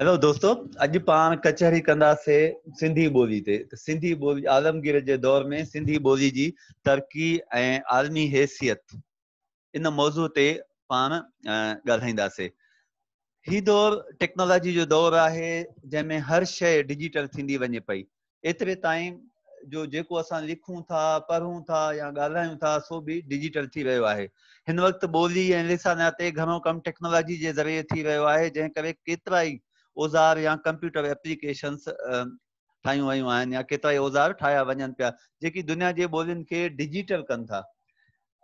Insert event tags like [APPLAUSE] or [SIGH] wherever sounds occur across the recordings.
hello दोस्तों अॼु पान कचहरी कंदासीं सिंधी बोली ते त तो सिंधी बोली आलमगीर जे दौर में सिंधी बोली जी तरक़ी ऐं आलमी हैसियत इन मौज़ू ते पाण ॻाल्हाईंदासीं ही दौर टेक्नोलॉजी जो दौर आहे जंहिंमें हर शइ डिजिटल थींदी वञे पई एतिरे ताईं जो जेको असां लिखूं था पढ़ूं था या ॻाल्हायूं था सो भी डिजिटल थी वियो आहे हिन वक्त बोली ऐं लिसाना ते घणो कमु टेक्नोलॉजी जे ज़रिए थी रहियो आहे जंहिं करे केतिरा औज़ार या कंप्यूटर एप्लीकेशन्स ठाई व्यू आहिनि या केतिरा औज़ार ठाया वन पिया दुनिया के बोलियन के डिजिटल कन था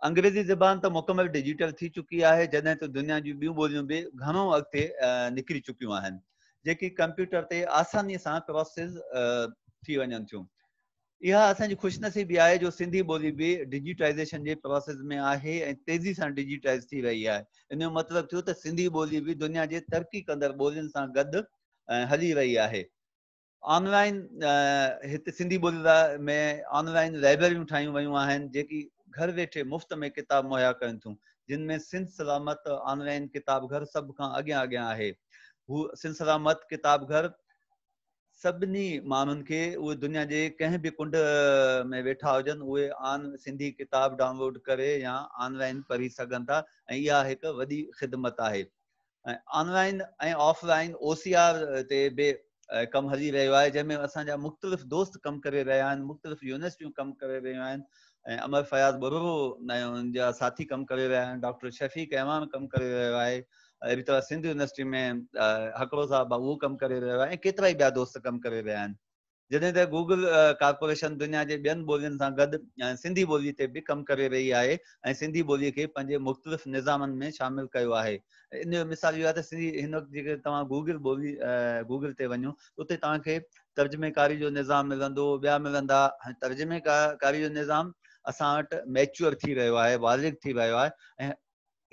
अंग्रेज़ी ज़बान तो मुकमल डिजिटल थी चुकी है जैसे तो दुनिया जो बी बोलियं भी घो अगत निकिरी चुक्य कंप्यूटर से आसानी से प्रोसेस थी वन थी इहा असांजी ख़ुशिनसीबी आहे जो सिंधी ॿोली बि डिजिटाइज़ेशन जे प्रोसेस में आहे ऐं तेज़ी सां डिजिटाइज़ थी रही आहे इन जो मतिलबु थियो त सिंधी ॿोली बि दुनिया जे तरक़ी कंदड़ ॿोलियुनि सां गॾु हली रही आहे ऑनलाइन हिते सिंधी ॿोली में ऑनलाइन लाइब्रेरियूं ठाहियूं वियूं आहिनि जेकी घर वेठे मुफ़्त में किताब मुहैया कनि थियूं जिन में सिंध सलामत ऑनलाइन किताब घर सभ खां अॻियां अॻियां आहे हू सिंध सलामत किताब घर सभी माण्हुनि के उ दुनिया के कें भी कुंड में वेठा हुजनि उ आन सिंधी किताब डाउनलोड कर या ऑनलाइन पढ़ी सघनि था एक वही ख़िदमत है online offline O C R ते बि हली रो है जैमें असा मुख़्तलिफ़ दोस्त कम कर रहा है मुख़्तलिफ़ यूनिवर्सिटियूं कम कर रहियूं है अमर फयाज़ बरो साथी कम कर रहा है डॉक्टर शफ़ीक अहमान कम कर रहा है अहिड़ी तरह सिंध यूनिवर्सिटी में हकड़ो साहब आहे उहो कमु करे रहियो आहे ऐं केतिरा ई ॿिया दोस्त कमु करे रहिया आहिनि जॾहिं त गूगल कॉर्पोरेशन दुनिया जे ॿियनि ॿोलियुनि सां गॾु सिंधी ॿोली ते बि कमु करे रही आहे ऐं सिंधी ॿोलीअ खे पंहिंजे मुख़्तलिफ़ निज़ामनि में शामिलु कयो आहे इन जो मिसाल इहो आहे त सिंधी हिन वक़्तु जेके तव्हां गूगल ॿोली गूगल ते वञो उते तव्हांखे तर्जुमेकारी जो निज़ाम मिलंदो ॿिया मिलंदा तर्जुमेकारी जो निज़ाम असां वटि मैच्योर थी रहियो आहे वाज़िब थी रहियो आहे ऐं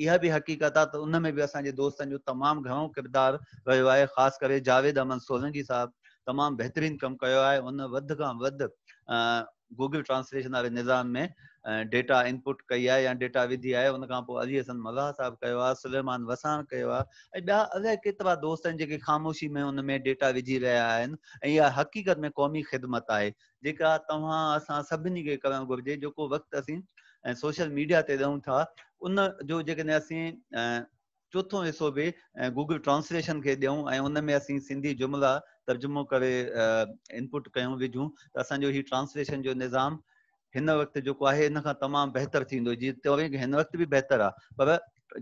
यह भी हक़ीक़त आ तो उन में बि असांजे दोस्तनि जो तमाम घणो किरदार रो है खास कर जावेद अमन सोलंकी साहब तमाम बेहतरीन कम किया है उन का खां गूगल ट्रांसलेशन वाले निज़ाम में डेटा इनपुट कई है या डेटा विधी है उन अली हसन मलाह साहब किया सुलेमान वसान किया आहे दोस्त जी ख़ामोशी में उनमें डेटा विझी रहा है यह हक़ीक़त में क़ौमी ख़िदमत है जेका तीन के सभिनी खे करणु घुरिजे सोशल मीडिया से ॾियूं था उन जो जेकॾहिं चौथों हिस्सों भी गूगल ट्रांसलेशन के दूँ ऐं उन में असीं सिंधी जुमला तर्जुमो कर इनपुट क्यों विझूं तो असो हीउ ट्रांसलेशन जो निज़ाम इन वक्त जो है इन का तमाम बेहतर थींदो जी चवे हिन वक़्तु बि बहितरु आहे पर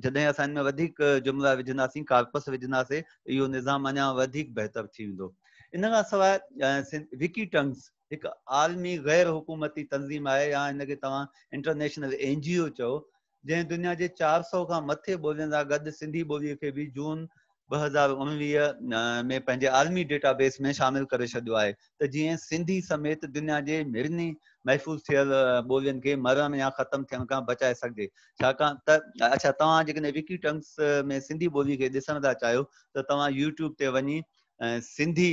जैसे अस इनमें जुमला वधीक जुमिला विझंदासीं कार्पस विझंदासीं निज़ाम अना बेहतर थी वेंदो इन खां सवाइ विकी टंग्स एक आलमी गैर हुकूमती तंज़ीम है या इनके तव्हां इंटरनेशनल एन जी ओ चओ जंहिं दुनिया के चार सौ का मथे ॿोलियुनि का गॾु सिंधी बोली के भी जून ॿ हज़ार उणिवीह में पैं आलमी डेटाबेस में शामिल कर छॾियो आहे त जीअं सिंधी समेत दुनिया के मिर्नी महफ़ूज़ थियल ॿोलियुनि के मरण या खत्म थियण खां बचाए सघिजे त अच्छा तव्हां जेकॾहिं विकी टंक्स में सिंधी बोली के दिसा चाहो तो तुम यूट्यूब से वही सिंधी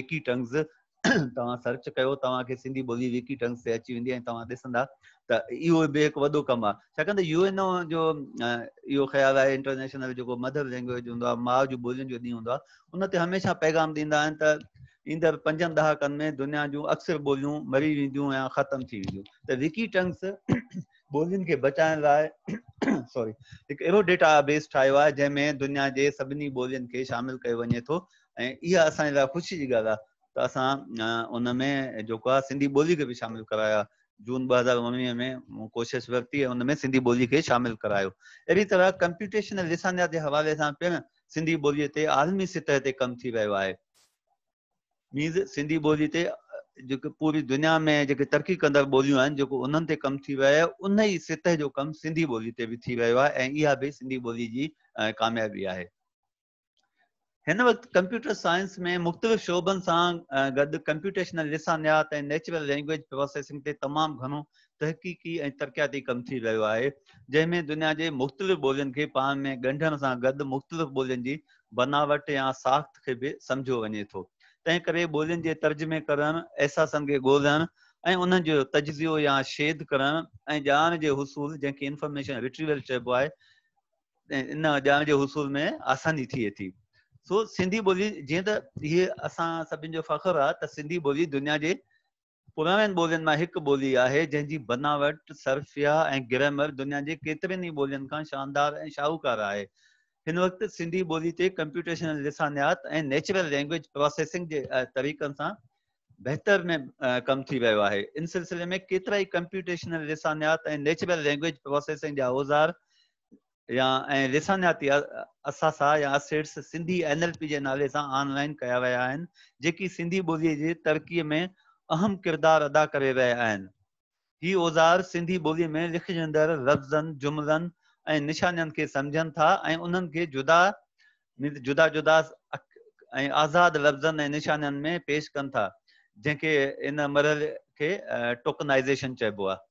विकी टंग्स [CLEARS THROAT] तव्हां सर्च कयो तव्हांखे सिंधी ॿोली विकी टंग्स ते अची वेंदी ऐं तव्हां ॾिसंदा त इहो बि हिकु वॾो कमु आहे छाकाणि त यू एन ओ जो इहो ख़्यालु आहे इंटरनेशनल जेको मदर लैंग्वेज हूंदो आहे माउ जी ॿोलीनि जो ॾींहुं हूंदो आहे उन ते हमेशह पैगाम ॾींदा आहिनि त ईंदड़ पंजनि ॾहाकनि में दुनिया जूं अक्सर ॿोलियूं मरी वेंदियूं या ख़तमु थी वेंदियूं त विकी टंग्स [CLEARS THROAT] ॿोलियुनि खे बचाइण लाइ सॉरी [CLEARS THROAT] हिकु अहिड़ो डेटा बेस ठाहियो आहे जंहिंमें दुनिया जे सभिनी ॿोलियुनि खे शामिलु कयो वञे थो ऐं इहा असांजे लाइ जी ॻाल्हि आहे त असां उनमें जेको आहे सिंधी ॿोली खे बि शामिलु कराया जून ॿ हज़ार उणिवीह में कोशिश वरिती ऐं उनमें सिंधी ॿोली खे शामिलु करायो अहिड़ी तरह कंप्यूटेशन लिसानिया जे हवाले सां पिणु सिंधी ॿोलीअ ते आलमी सतह ते कमु थी रहियो आहे मींस सिंधी ॿोली ते जेके पूरी दुनिया में जेके तरक़ी कंदड़ ॿोलियूं आहिनि जेको उन्हनि ते कमु थी रहियो आहे उन ई सतह जो कमु सिंधी ॿोली ते बि थी रहियो आहे ऐं इहा बि सिंधी ॿोली जी कामयाबी आहे हिन वक़्तु कंप्यूटर साइंस में मुख़्तलिफ़ शोबनि सां गॾु कंप्यूटेशनल लिसानियात ऐं नेचुरल लैंग्वेज प्रोसेसिंग ते तमामु घणो तहक़ीक़ी ऐं तरक़ियाती कमु थी रहियो आहे जंहिंमें दुनिया जे मुख़्तलिफ़ ॿोलियुनि खे पाण में ॻंढण सां गॾु मुख़्तलिफ़ ॿोलियुनि जी बनावट या साख़्त खे बि सम्झो वञे थो तंहिं करे ॿोलियुनि जे तर्जुमे करणु अहसासनि खे ॻोल्हणु ऐं उन्हनि जो तजज़ियो या शेद करणु ऐं ॼाण जे हुसूल जंहिंखे इंफॉर्मेशन रिट्रीवल चइबो आहे इन ॼाण जे हुसूल में आसानी थिए थी सो सिंधी बोली जी त हीअ असां जो फ़ख्रु सिंधी बोली दुनिया के पुराने बोलियन में एक बोली है जैसी बनावट सर्फिया ग्रामर दुनिया के केतर ही बोलियन का शानदार ए शाहूकार है इन वक्त सिंधी बोली से कंप्यूटेशनल लिसानियात ऐं नेचुरल लैंग्वेज प्रोसेसिंग के तरीक़नि से बेहतर में कम थी वियो है इन सिलसिले में केतरा ही कंप्यूटेशनल लिसानियात नेचुरल लैंग्वेज प्रोसेसिंग जहाजार औज़ार आहिनि जेकी सिंधी ॿोलीअ जी तरक़ीअ में अहम किरदारु अदा करे रहिया आहिनि औज़ार सिंधी ॿोलीअ में जुमिलनि ऐं खे सम्झनि था ऐं उन्हनि खे जुदा जुदा जुदा ऐं लफ़्ज़नि ऐं में पेश कनि था जंहिंखे इन खे टोकनाइज़ेशन चइबो आहे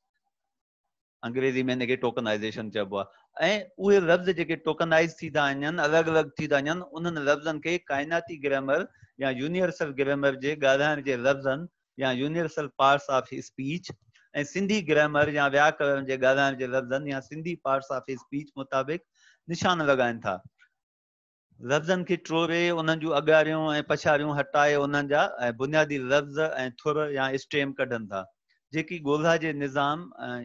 अंग्रेजी में इनके टोकनाइज़ेशन चइबो आहे लफ़्ज़ जो टोकनाइज़ थी वन अलग अलग थी वन उन लफ्जन के खे ग्रामर या यूनिवर्सल ग्रामर के ॻाल्हाइण जे लफ़्ज़नि या यूनिवर्सल पार्ट्स ऑफ स्पीच ए सिंधी ग्रामर या व्याकरण के ॻाल्हाइण जे लफ़्ज़नि या सिंधी पार्ट्स ऑफ स्पीच मुताबिक़ निशान लगन था लफ्जन के ट्रोरे उन्हनि अगारियों अॻारियूं हटाए उन्हनि बुनियादी लफ़्ज़ ए थुर या स्टेम कढ़न था जी गोल्हा के निज़ाम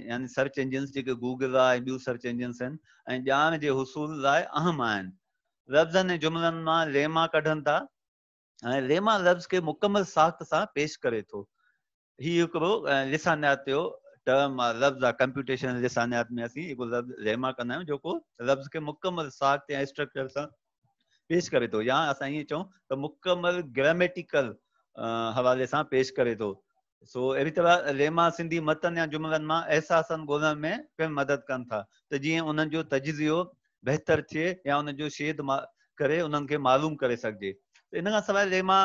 यानी सर्च इंजन्स जो गूगल आहे ऐं सर्च इंजन्स जान के ॼाण जे अहम आहिनि लफ़्ज़नि ऐं जुमलनि मां लेमा था रेमा लफ़्ज़ के मुकम्मल साख से पेश करे तो हीउ हिकिड़ो लिसानियात टर्म लफ़्ज़ आ कंप्यूटेशन लिसानियात में असि हिकिड़ो लफ़्ज़ रेमा कंदा जो जेको लफ़्ज़ के मुकम्मल साख़्त या स्ट्रक्चर से पेश करे तो या अस ये चऊं तो मुकम्मल ग्रामेटिकल हवाले से पेश करे तो सो so, अहिड़ी तरह रेमा सिंधी मतन या जुमलनि मां अहसासनि ॻोल्हण में पिण मदद कनि था त जीअं उन्हनि जो तजज़ियो बहितर थिए या उन जो शेद मा करे उन्हनि खे मालूम करे सघिजे इन खां सवाइ रेमा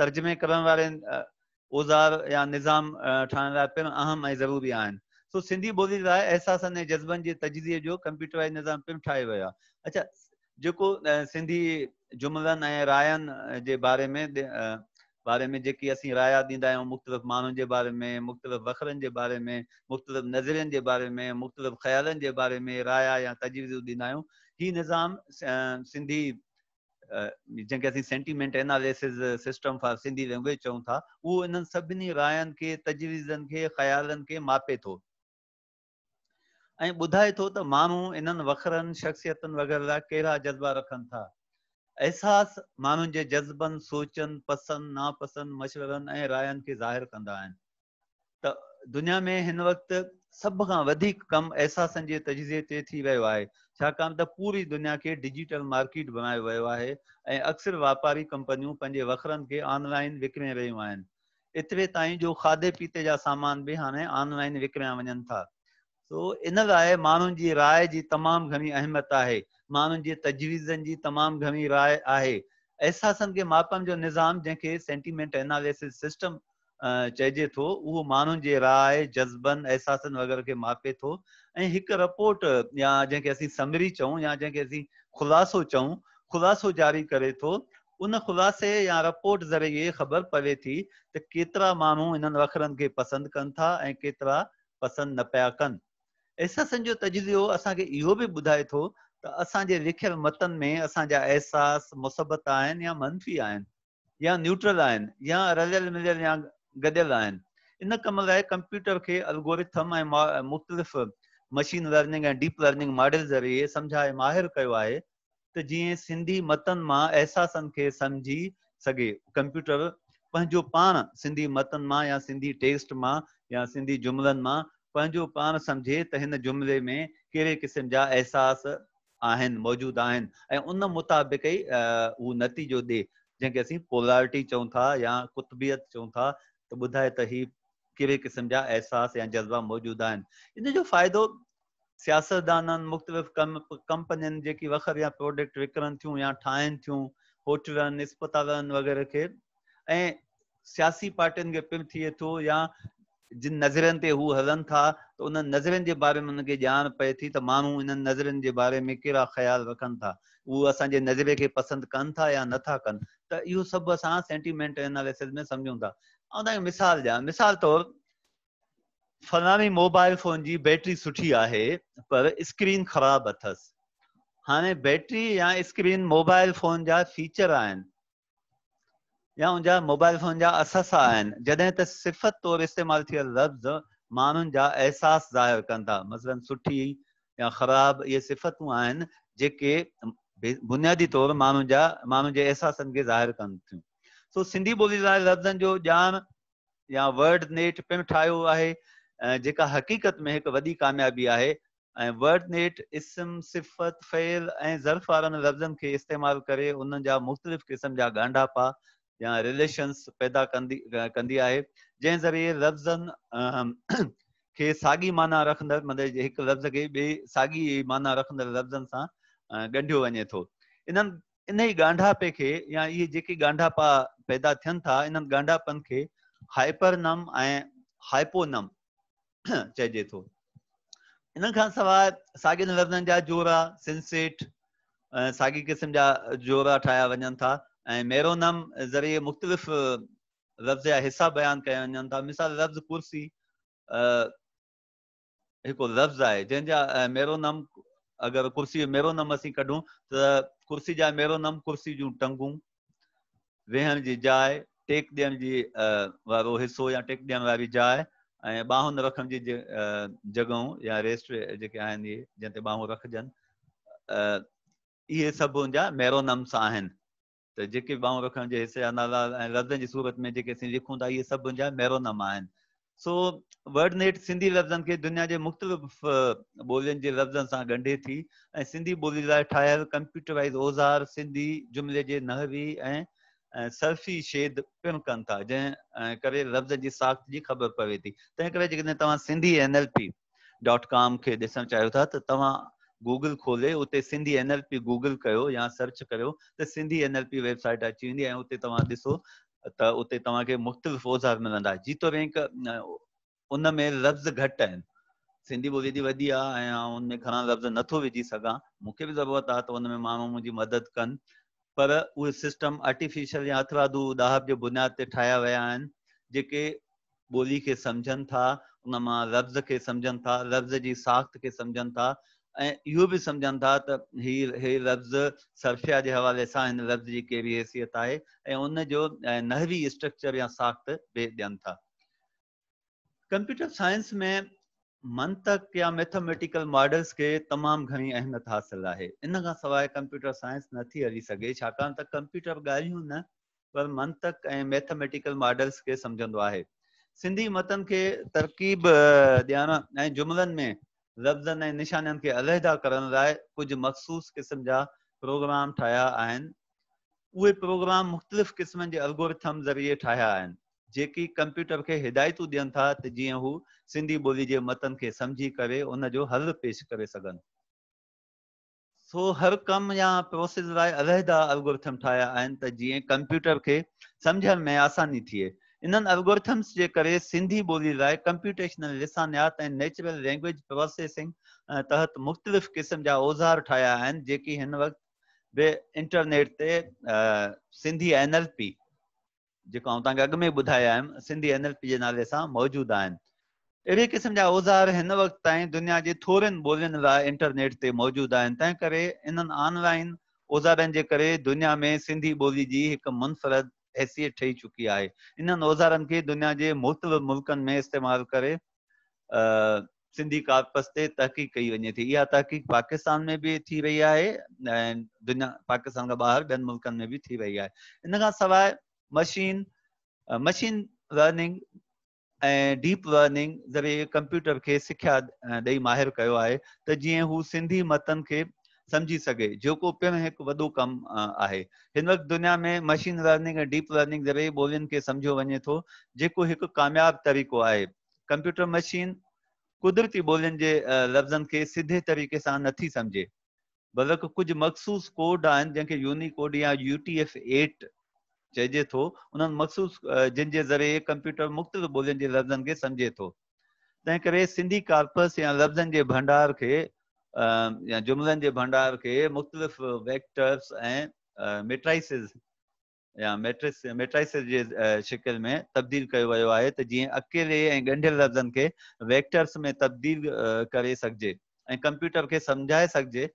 तर्जमे करण वारे औज़ार या निज़ाम ठाहिण लाइ पिण अहम ऐं ज़रूरी आहिनि सो सिंधी ॿोली लाइ अहसासनि ऐं जज़्बनि जे तजज़िए जो कंप्यूटराइज़ निज़ाम पिण ठाहे वियो आहे अच्छा जेको सिंधी जुमलनि ऐं रायनि जे बारे में बारे में जेकी असीं राया ॾींदा आहियूं मुख़्तलिफ़ माण्हुनि जे बारे में मुख़्तलिफ़ वखरनि जे बारे में मुख़्तलिफ़ नज़रियनि जे बारे में मुख़्तलिफ़ ख़्यालनि जे बारे में राया या तजवीज़ूं ॾींदा आहियूं हीउ निज़ाम सिंधी जंहिंखे असीं sentiment analysis system for Sindhi language चऊं था उहो इन्हनि सभिनी रायनि खे तजवीज़नि खे ख़्यालनि खे मापे थो ऐं ॿुधाए थो त माण्हू इन्हनि वखरनि शख़्सियतुनि वग़ैरह लाइ कहिड़ा जज़्बा रखनि था अहसासु माण्हुनि जे जज़्बनि सोचनि पसंदि नापसंदि मशवरनि ऐं रायनि खे ज़ाहिर कंदा आहिनि त दुनिया में हिन वक़्तु सभ खां वधीक कमु अहसासनि जे तजज़े ते थी वियो आहे छाकाणि त पूरी दुनिया खे डिजिटल मार्केट बणायो वियो आहे ऐं अक्सर वापारी कंपनियूं पंहिंजे वखरनि खे ऑनलाइन विकिणे रहियूं आहिनि एतिरे ताईं जो खाधे पीते जा सामान बि हाणे ऑनलाइन विकिणिया वञनि था तो इन लाइ माण्हुनि जी राय जी तमामु घणी अहमियत आहे माण्हुनि तजवीजन तजवीज़नि जी तमामु घणी राय आहे अहसासनि खे मापण जो निज़ाम जंहिंखे सेंटीमेंट एनालिसिस सिस्टम चइजे थो उहो माण्हुनि जे राय जज़्बनि अहसासनि वग़ैरह खे मापे थो ऐं हिकु रिपोर्ट या जंहिंखे असीं समरी चऊं या जंहिंखे असीं ख़ुलासो चऊं ख़ुलासो जारी करे थो उन ख़ुलासे या रिपोर्ट ज़रिए ख़बर पवे थी त केतिरा माण्हू इन्हनि वखरनि खे पसंदि कनि था ऐं केतिरा पसंदि न पिया कनि अहसासनि जो तजुज़ियो असांखे इहो बि ॿुधाए थो त असांजे लिखियल मतन में असांजा एहसास मुसबत आहिनि या मनफ़ी आहिनि या न्यूट्रल आहिनि या रलियल मिलियल या गॾियल आहिनि इन कम लाइ कंप्यूटर खे अलगोरिथम ऐं मुख़्तलिफ़ मशीन लर्निंग ऐं डीप लर्निंग मॉडल ज़रिए सम्झाए माहिर कयो आहे त जीअं सिंधी मतन मां अहसासनि खे सम्झी सघे कंप्यूटर पंहिंजो पाण सिंधी मतन मां या सिंधी टेक्स्ट मां या सिंधी जुमलनि मां पंहिंजो पाण सम्झे त हिन जुमिले में कहिड़े क़िस्म जा अहसास आहिनि मौजूदु आहिनि ऐं उन मुताबिक़ ई उहो नतीजो ॾे जंहिंखे असीं पोलारिटी चऊं था या कुतबियत चऊं था त ॿुधाए त हीउ कहिड़े क़िस्म जा अहसास या जज़्बा मौजूदु आहिनि इन जो फ़ाइदो सियासतदाननि मुख़्तलिफ़ कम कंपनियुनि जेकी वखर या प्रोडक्ट विकिणनि थियूं या ठाहिनि थियूं होटलनि इस्पतालनि वग़ैरह खे ऐं सियासी पार्टियुनि खे पिण थिए थो या जिन नज़रनि ते हू हलनि था त उन्हनि नज़रनि जे बारे में हुनखे ॼाण पए थी त माण्हू हिननि नज़रनि जे बारे में कहिड़ा ख़्यालु रखनि था उहे असांजे नज़रे खे पसंदि कनि था या नथा कनि त इहो सभु असां सेंटीमेंटल एनालिसिस में सम्झूं था ऐं तव्हांखे मिसाल ॼाण मिसाल तौरु फलाणी मोबाइल फ़ोन जी बैटरी सुठी आहे पर स्क्रीन ख़राबु अथसि हाणे बैटरी या स्क्रीन मोबाइल फ़ोन जा फ़ीचर आहिनि या उन जा मोबाइल फ़ोन जा असासा आहिनि जॾहिं त सिफ़तौर इस्तेमालु थियल लफ़्ज़ माण्हुनि जा अहसासु ज़ाहिरु कनि था मसी ख़राब सिफ़तूं आहिनि जेके माण्हुनि जा माण्हुनि जे अहसासनि खे ज़ाहिरु कनि थियूं लफ़्ज़नि जो ॼाण या वर्ड नेट पिणु ठाहियो आहे ऐं जेका हक़ीक़त में हिकु वॾी कामयाबी आहे ऐं वर्ड नेट ऐं ज़र वारनि खे इस्तेमालु करे उन्हनि जा मुख़्तलिफ़ क़िस्म जा गांढा पा या रिलेशन्स पैदा कंदी कंदी आहे जंहिं ज़रिए लफ़्ज़नि [CLEARS THROAT] खे साॻी माना रखंदड़ मतिलबु एक लफ़्ज़ खे ॿिए साॻी माना रखंदड़ लफ़्ज़नि सां ॻंढियो वञे थो इन्हनि इन ही गांढ़ापे खे या ये जेके ॻांढापा पैदा थन था इन्हनि ॻांढापनि खे हाइपरनम ऐं हाइपोनम [CLEARS THROAT] चइजे थो इन खां सवाइ साॻियुनि लफ़्ज़नि जा जोरा सिंसेट साॻी क़िस्म जा जोरा ठाहिया वञनि था मेरो नम ज़रिए मुख़्तलिफ़ लफ़्ज़ या हिस्सा बयान क्या था मिसाल लफ़्ज़ कुर्सी हिकु लफ़्ज़ है जैसा मेरो नम अगर कुर्सी मेरो नम अस कढूं तो कुर्सी जहाँ मेरो नम कुर्सी जो टंगू वेहन की जाए टेक ॾियण जी वारो हिस्सो या टेक ॾियण वारी जाए ऐं बाहुन रखण जी जगह या रेस्ट जेके आहिनि इहे जंहिं ते ये सब इहे मेरो हुनजा मेरोनम्स त जेके ॿाहूं रखण जे हिसे जा नाला ऐं लफ़्ज़नि जी सूरत में जेके असीं लिखूं था इहे सभु मुंहिंजा मैरोनम आहिनि सो वर्ड नेट सिंधी लफ़्ज़नि खे दुनिया जे मुख़्तलिफ़ ॿोलियुनि जे लफ़्ज़नि सां ॻंढे थी ऐं सिंधी ॿोली लाइ ठाहियल कंप्यूटराइज़ औज़ार सिंधी जुमिले जे नहवी ऐं सर्फी शेद पिणु कनि था जंहिं करे लफ़्ज़ जी साख़्त जी ख़बर पवे थी तंहिं करे जेकॾहिं तव्हां Sindhi N L P dot com खे ॾिसणु चाहियो था त तव्हां गूगल खोले उते सिंधी एनएलपी गूगल कयो या सर्च कयो त सिंधी एनएलपी वेबसाइट अची वेंदी ऐं उते तव्हां ॾिसो त उते तव्हांखे मुख़्तलिफ़ औज़ार मिलंदा रैंक उन में लफ़्ज़ घटि आहिनि सिंधी ॿोली एॾी वॾी आहे ऐं आउं उनमें घणा लफ़्ज़ नथो विझी सघां मूंखे बि ज़रूरत आहे त उन में माण्हू मुंहिंजी मदद कनि पर उहे सिस्टम आर्टिफिशियल या अथरादू ॾाहब जे बुनियाद ते ठाहिया विया आहिनि जेके ॿोली खे सम्झनि था उन मां लफ़्ज़ खे सम्झनि था लफ़्ज़ जी साख़्त खे सम्झनि था ऐं इहो बि सम्झनि था त हीअ हीअ लफ़्ज़ सरफिया जे हवाले सां हिन लफ़्ज़ जी कहिड़ी हैसियत आहे ऐं उनजो नहवी स्ट्रक्चर या साख़्त बि ॾियनि था कंप्यूटर साइंस में मंतक या मैथमेटिकल मॉडल्स खे तमामु घणी अहमियत हासिल आहे इन खां सवाइ कंप्यूटर साइंस नथी हली सघे छाकाणि त कंप्यूटर ॻाल्हियूं न पर मंतक ऐं मैथमेटिकल मॉडल्स खे सम्झंदो आहे सिंधी मतन खे तरकीब ॾियण ऐं जुमलनि में लफ़्ज़नि ऐं निशाननि खे अलहदा करण लाइ कुझु मखसूस क़िस्म जा प्रोग्राम ठाहिया आहिनि उहे प्रोग्राम मुख़्तलिफ़ क़िस्मनि जे अलगोरथम ज़रिए ठाहिया आहिनि जेकी कंप्यूटर खे हिदायतूं ॾियनि था त जीअं हू सिंधी ॿोली जे मतन खे सम्झी करे उन जो हल पेश करे सघनि सो हर कम या प्रोसेस लाइ अलहदा अलगोरथम ठाहिया आहिनि त जीअं कंप्यूटर खे सम्झण में आसानी थिए इन्हनि एल्गोरिथम्स जे करे सिंधी ॿोली लाइ कंप्यूटेशनल लिसानियात ऐं नेचुरल लैंग्वेज प्रोसेसिंग तहत मुख़्तलिफ़ क़िस्म जा औज़ार ठाहिया आहिनि जेकी हिन वक़्तु बे इंटरनेट ते सिंधी एन एल पी जेको आउं तव्हांखे अॻु में ॿुधाया आहिनि सिंधी एन एल पी जे नाले सां मौजूदु आहिनि अहिड़े क़िस्म जा औज़ार हिन वक़्तु ताईं दुनिया जे थोरनि ॿोलियुनि लाइ इंटरनेट ते मौजूदु आहिनि तंहिं करे इन्हनि ऑनलाइन औज़ारनि जे करे दुनिया में सिंधी ॿोली जी हिकु मुनफरद हैसियत ठही चुकी है इन औजारन के दुनिया के मुख्तलि मुल्क में इस्तेमाल कर सिंधी कार्पस से तहक़ीक़ कई वे थी इहा तहक़ीक़ पाकिस्तान में भी थी रही है दुनिया पाकिस्तान का बहर बेन मुल्क में भी थी रही है इन खां machine machine learning deep learning ज़रिए कंप्यूटर के सिख्या दई माहिर है तो जी सिंधी मतन के સમજી સઘे जेको पिणु एक वो कम है हिन वक्त दुनिया में मशीन लर्निंग डीप लर्निंग ज़रिए बोलियन के समझो वे तो जो एक कामयाब तरीक़ो है कंप्यूटर मशीन कुदरती बोलियन के लफ्जन के सीधे तरीक़े से नी सम्झे बल्कि कुछ मखसूस कोड आज जैसे यूनिकोड या यू टी एफ एट चइजे तो उन मखसूस जिनके ज़रिए कंप्यूटर मुख्त बोलियन के लफ्जन के समझे तो तंहिं सिंधी कार्पस या लफ्जन के भंडार के या जुमलनि जे भंडार खे मुख़्तलिफ़ वेक्टर्स ऐं मेट्राइसिस या मेट्रिस मेट्राइसिस जे शिकिल में तब्दील कयो वियो आहे त जीअं अकेले ऐं ॻंढियल लफ़्ज़नि खे वेक्टर्स में तब्दील करे सघिजे ऐं कंप्यूटर खे सम्झाए सघिजे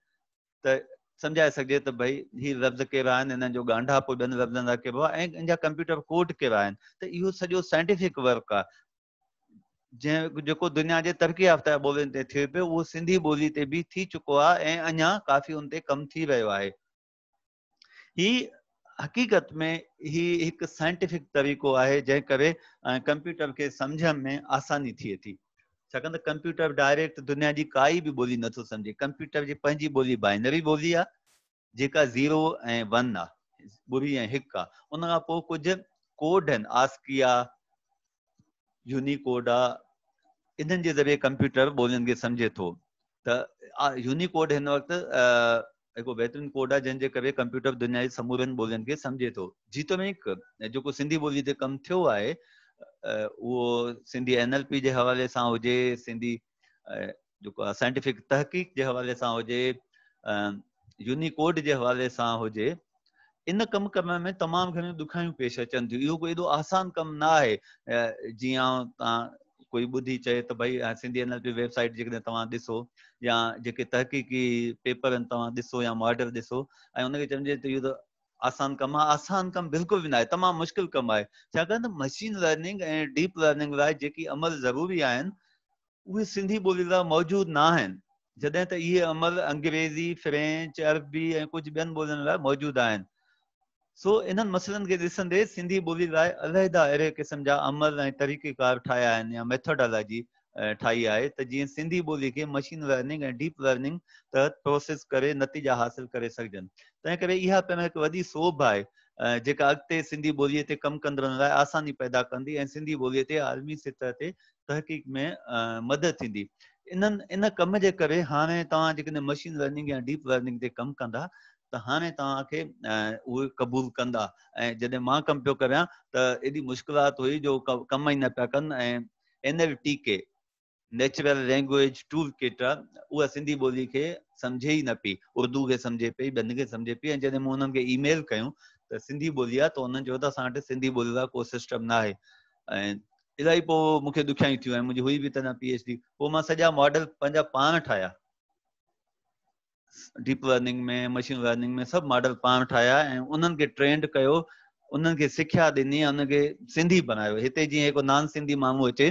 त सम्झाए सघिजे त भई हीअ लफ़्ज़ कहिड़ा आहिनि हिननि जो ॻांढा पोइ ॿियनि लफ़्ज़नि जा कहिड़ो आहे ऐं हिन जा कंप्यूटर कोड कहिड़ा आहिनि त इहो सॼो साइंटिफिक वर्क आहे जो दुनिया के तरक़ी याफ़्ता बोलियों से थे पे वो सिंधी बोली ते भी थी चुको है ए अञा काफ़ी उनते कम थी रो है ही हक़ीक़त में ही एक साइंटिफिक तरीक़ो है जंहिं करे कंप्यूटर के समझ में आसानी थिए थी छाकाणि त कंप्यूटर डायरेक्ट दुनिया की काई भी बोली नो समझे कंप्यूटर की पंहिंजी बोली बाइनरी बोली आ जेका ज़ीरो वन आ बुरी ऐं हिकु आहे उन कुछ कोड आहिनि आस्की आहे यूनिकोड आ इन जे ज़रिए कंप्यूटर ॿोलियुनि के समझे तो यूनिकोड इन वक्त हिकु बेहतरीन कोड है जिनके करे कंप्यूटर दुनिया जी समूरनि ॿोलियुनि खे सम्झे थो जीतो में जो को सिंधी बोली ते कमु थियो आहे उहो सिंधी एनएलपी जे हवाले सां हुजे सिंधी जेको आहे साइंटिफिक तहक़ीक़ जे हवाले सां हुजे यूनिकोड जे हवाले सां हुजे इन कम करण में तमाम घणियूं ॾुखायूं पेश अचन थी इहो कोई एॾो आसान कमु न आहे जीअं तव्हां कोई ॿुधी चए त भई Sindhi N L P website जेकॾहिं तव्हां ॾिसो या जेके तहक़ीक़ी पेपर आहिनि तव्हां ॾिसो या मॉडल ॾिसो ऐं हुनखे चइजे त इहो त आसान कमु आहे आसान कमु बिल्कुलु बि न आहे तमामु मुश्किल कमु आहे छाकाणि त मशीन लर्निंग ऐं डीप लर्निंग लाइ जेकी अमल ज़रूरी आहिनि उहे सिंधी ॿोली लाइ मौजूदु न आहिनि जॾहिं त इहे अमल अंग्रेज़ी फ्रेंच अरबी ऐं कुझु ॿियनि ॿोलियुनि लाइ मौजूदु आहिनि सो इन्हनि मसलनि खे ॾिसंदे सिंधी ॿोलीअ लाइ अलहदा अहिड़े क़िस्म जा अमल ऐं तरीक़ेकार ठाहिया आहिनि या मेथडोलॉजी ठाही आहे त जीअं सिंधी ॿोलीअ खे मशीन लर्निंग ऐं डीप लर्निंग त प्रोसेस करे नतीजा हासिल करे सघजनि तंहिं करे इहा पहिरों हिकु वॾी शोभ आहे जेका अॻिते सिंधी ॿोलीअ ते कमु कंदड़ आसानी पैदा कंदी ऐं सिंधी ॿोलीअ ते आलमी सतह ते तहक़ीक़ में मदद थींदी इननि इन कम जे करे हाणे तव्हां जेकॾहिं मशीन लर्निंग या डीप लर्निंग ते कमु कंदा त हाणे तव्हांखे उहे क़बूल कंदा ऐं जॾहिं मां कमु पियो करियां त एॾी मुश्किलात हुई जो कम ई न पिया कनि ऐं N L T K natural language toolkit आहे उहा सिंधी ॿोली खे सम्झे ई न पई उर्दू खे सम्झे पई ॿियनि खे सम्झे पई ऐं जॾहिं मूं हुननि खे ईमेल कयूं त सिंधी ॿोली आहे त हुननि चयो त असां वटि सिंधी ॿोली लाइ को सिस्टम न आहे ऐं इलाही पोइ मूंखे ॾुखियाई थियूं ऐं मुंहिंजी हुई बि त न पी एच डी पोइ मां सॼा मॉडल पंहिंजा पाण ठाहिया डीप लर्निंग में मशीन लर्निंग में सब मॉडल पाण ठाया ऐं उन्हनि खे ट्रेंड कयो उन्हनि खे सिख्या ॾिनी उनखे सिंधी बनायो हिते जीअं हिकु नॉन सिंधी माण्हू अचे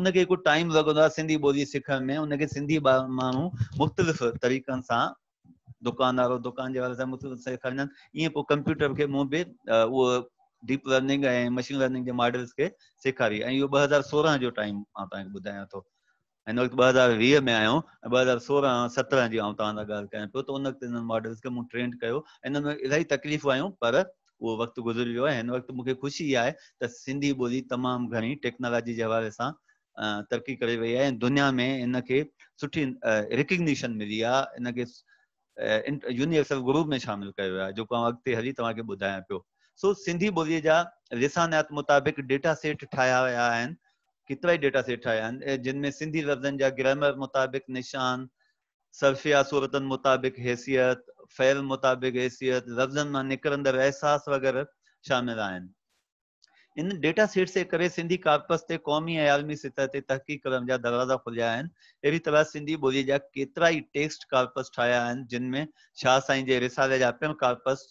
उनखे हिकु टाइम लॻंदो आहे सिंधी ॿोली सिखण में उनखे सिंधी माण्हू मुख़्तलिफ़ तरीक़नि सां दुकान दुकान जे वारे सां मुख़्तलिफ़ सेखारींदा ईअं पोइ कंप्यूटर खे मूं बि उहो डीप लर्निंग ऐं मशीन लर्निंग जे मॉडल्स खे सेखारी ऐं इहो ॿ हज़ार सोरहं जो टाइम मां तव्हांखे ॿुधायां थो हिन वक़्तु ॿ हज़ार वीह में आयो ऐं ॿ हज़ार सोरहं सत्रहं जी आउं तव्हां सां ॻाल्हि कयां पियो त उन वक़्तु हिननि मॉडल्स खे मूं ट्रेंड कयो इन्हनि में इलाही तकलीफ़ूं पर उहो वक़्तु गुज़री वियो आहे हिन वक़्तु मूंखे ख़ुशी आहे त सिंधी ॿोली तमामु घणी टेक्नोलॉजी जे हवाले सां तरक़ी करे वई आहे ऐं दुनिया में इनखे सुठी रिकग्निशन मिली आहे इनखे यूनिवर्सल ग्रुप में शामिलु कयो आहे जेको आउं अॻिते हली तव्हांखे ॿुधायां पियो सो सिंधी ॿोलीअ जा लिसानियात मुताबिक़ डेटा सेट ठाहिया विया आहिनि कितना ही डेटा सेट है जिनमें सिंधी लफ्जन जा ग्रामर मुताबिक निशान सरफिया सूरतन मुताबिक हैसियत फैल मुताबिक हैसियत लफ्जन मां निकिरंदड़ अहसास वग़ैरह शामिल आहिनि इन डेटा सेट से करे सिंधी कार्पस ते क़ौमी ऐं आलमी सतह ते तहक़ीक़ करण जा दरवाज़ा खुलिया आहिनि अहिड़ी तरह सिंधी ॿोली जा केतिरा ई टेक्स्ट कार्पस ठाहिया आहिनि जिन में शाह साईं जे रिसाले जा पिण कार्पस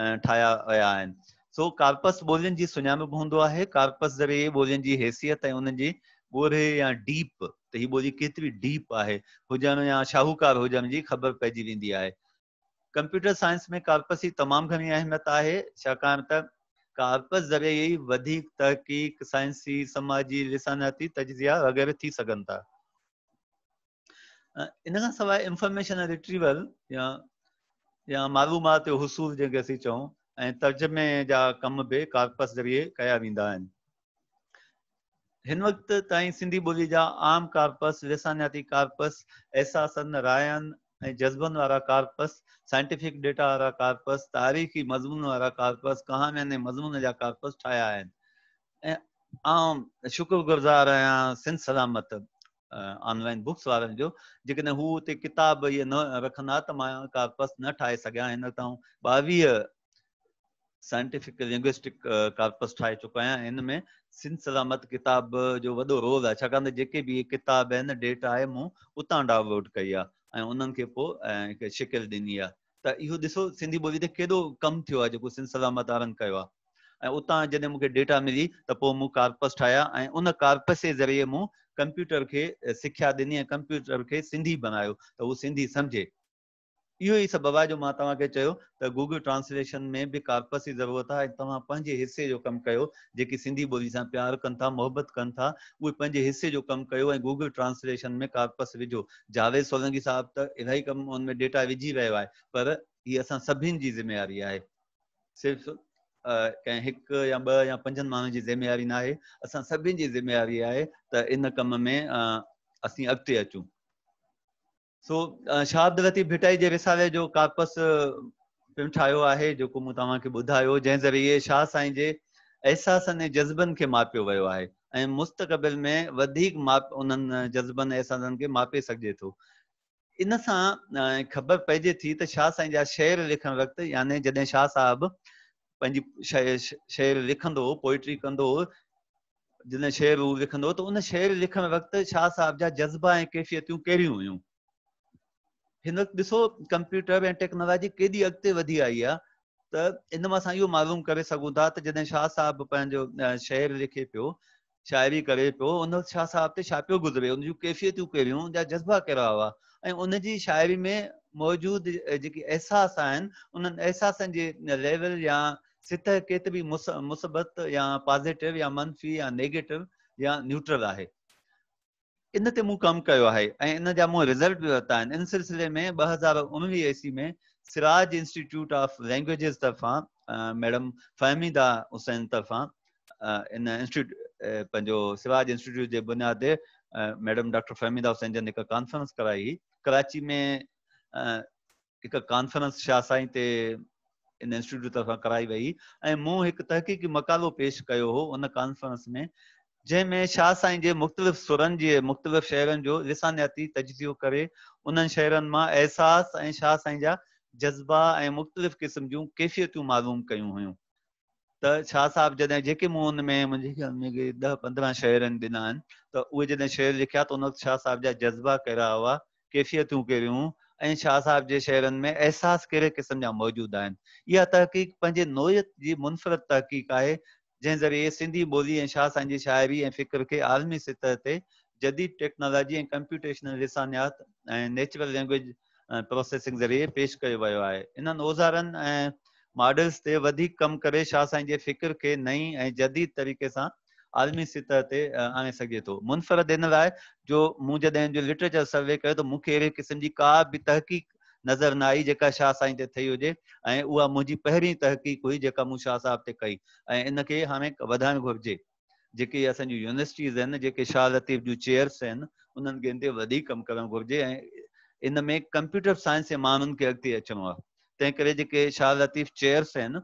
eh, ठाहिया विया आहिनि सो कार्पस ॿोलियुनि जी सुञाणप हूंदो है कार्पस ज़रिए ॿोलियुनि जी हैसियत है उन्हनि जी ॻोढ़े या डीप तो हीअ बोली केतरी डीप आहे हुजनि या शाहूकार हुजनि जी ख़बर पइजी वेंदी है कंप्यूटर साइंस में कार्पस जी तमाम घनी अहमियत है छाकाणि त कार्पस ज़रिए ही वधीक तहक़ीक़ साइंसी समाजी लिसानाती तजिया वग़ैरह थी सघनि था इन खां सवाइ इंफॉर्मेशन रिट्रीवल या या मालूमात जो हुसूल जंहिंखे असीं चऊं ऐं तर्जुमे जा कम बि कार्पस ज़रिए क्या वादा इन वक्त वक़्तु ताईं सिंधी ॿोली जा आम कार्पस लिसानियाती कार्पस अहसासनि रायनि ऐं जज़्बनि कार्पस साइंटिफिक डेटा वा कार्पस तारीख़ी मज़मून वा कार्पस कहाणियुनि मज़मून जा कार्पस ठाहिया आहिनि शुक्रगुज़ार आहियां सिंध सलामत ऑनलाइन बुक्स वाले जो जो हू हुते किताब इहे न रखंदा त मां कार्पस न ठाहे सघियां हिन तां साइंटिफिक लिंग्विस्टिक कार्पस ठाहे चुका आहियां हिन में सिंध सलामत किताब uh, जो वो रोल है छाकाणि त जेके बि किताब आहिनि डेटा आहे मूं उतां डाउनलोड कई आहे ऐं उन्हनि खे पोइ शिकिल ॾिनी आहे त इहो ॾिसो सिंधी ॿोली ते केॾो कमु थियो आहे जेको सिंध सलामत वारनि कयो आहे ऐं उतां जॾहिं मूंखे डेटा मिली त पोइ मूं कार्पस ठाहिया ऐं उन कार्पस जे ज़रिए मूं कंप्यूटर खे सिख्या ॾिनी ऐं कंप्यूटर खे सिंधी बनायो त हू सिंधी सम्झे इहो ई सबबु आहे जो मां तव्हांखे चयो त गूगल ट्रांसलेशन में बि कार्पस जी ज़रूरत आहे तव्हां पंहिंजे हिसे जो कमु कयो जेकी सिंधी ॿोली सां प्यार कनि था मोहबत कनि था उहे पंहिंजे हिसे जो कमु कयो ऐं गूगल ट्रांसलेशन में कार्पस विझो जावेद सोलंगी साहिब त इलाही कम उन में डेटा विझी रहियो आहे पर हीअ असां सभिनि जी ज़िम्मेवारी आहे सिर्फ़ कंहिं हिकु या ॿ या पंजनि माण्हुनि जी ज़िम्मेवारी न आहे असां सभिनि जी ज़िम्मेवारी आहे त इन कम में असीं अॻिते अचूं सो शाब्दवती भिटाई जे विसावे जो कार्पस पिणु ठाहियो आहे जेको मूं तव्हांखे ॿुधायो जंहिं ज़रिए शाह साईं जे अहसासनि ऐं जज़्बनि खे मापियो वियो आहे ऐं मुस्तक़बिल में वधीक माप उन्हनि जज़्बनि अहसासनि खे मापे सघिजे थो इन सां ख़बर पइजे थी त शाह साईं जा शेर लिखण वक़्तु यानी जॾहिं शाह साहिबु पंहिंजी शेर लिखंदो हो पोइट्री कंदो हो जॾहिं शेर हू लिखंदो त उन शेर लिखण वक़्तु शाह साहब जा जज़्बा ऐं कैफ़ियतूं कहिड़ियूं हुयूं कंप्यूटर ऐं टेक्नोलॉजी केदी अगत आई है तो इन में यो मालूम कर जैसे शाह साहब पंहिंजो शहर लिखे पो शायरी करे पो उन शाह साहब से छा पो गुज़रे उन कैफियत कैफ़ियतूं कहिड़ियूं जज़्बा कड़ा हुआ ऐं उन शायरी में मौजूद जी अहसास उन एहसास के लेवल या सित केतिरी मुस मुसबत या पॉज़िटिव या मनफ़ी या नेगेटिव या न्यूट्रल है इन ते मूं कमु कयो आहे ऐं इन जा मूं रिज़ल्ट बि वरिता आहिनि इन सिलसिले में ॿ हज़ार उणिवीह ईस्वी में सिराज इंस्टीट्यूट ऑफ लैंग्वेजिस तरफ़ां मैडम फहमीदा हुसैन तरफ़ां इन इंस्टीट्यूट पंहिंजो सिराज इंस्टीट्यूट जे बुनियाद ते मैडम डॉक्टर फहमीदा हुसैन जन हिकु कॉन्फ्रेंस कराई कराची में हिकु कॉन्फ्रेंस शाह साईं ते इन इंस्टीट्यूट तरफ़ां कराई वई ऐं मूं हिकु तहक़ीक़ी मकालो पेश कयो हो उन कॉन्फ्रेंस में जंहिंमें शाह साईं जे मुख़्तलिफ़ सुरनि जे मुख़्तलिफ़ शहरनि जो लिसानियाती तजिज़ियो करे उन्हनि शहरनि मां अहसास ऐं शाह साईं जा जज़्बा ऐं मुख़्तलिफ़ क़िस्म जूं कैफ़ियतूं मालूम कयूं हुयूं त शाह साहब जॾहिं जेके मूं हुन में मुंहिंजे ख़्याल में ॾह पंद्रहं शहरनि ॾिना आहिनि त उहे जॾहिं शहर लिखिया त उन वक़्तु शाह साहब जा जज़्बा कहिड़ा हुआ कैफ़ियतूं कहिड़ियूं ऐं शाह साहब जे शहरनि में अहसास कहिड़े क़िस्म जा मौजूदु आहिनि इहा तहक़ीक़ पंहिंजे नोयत जी मुनफ़रद तहक़ीक़ आहे जैं ज़रिए सिंधी बोली शाह असांजी शाइरी ऐं फ़िक्र के आलमी सतह से जदीद टेक्नोलॉजी ऐं कंप्यूटेशनल लिसानियात नेचुरल लैंग्वेज प्रोसेसिंग ज़रिए पेश है इन आहे इन्हनि मॉडल्स से कम कर शाह फ़िक्र के नई जदीद तरीक़े से आलमी सतह से आने सके तो मुनफ़रद इन ला जो मुझे जो लिटरेचर सर्वे कर तो मुख्य अड़े क़िस्म की का भी तहक़ीक़ नज़र न आई जो शाह साई ते थी हुजे ऐं उहा तहक़ीक़ हुई जो शाह साहब से कई ऐं इनखे हाणे वधाइणु घुरिजे जेके यूनिवर्सिटीज़ आहिनि जेके शाह लतीफ़ जो चेयर्स आहिनि कम खे घुर्ज इन में कंप्यूटर साइंस के माण्हुनि के अगत अचण आहे तंहिं शाह लतीफ़ चेयर्स आहिनि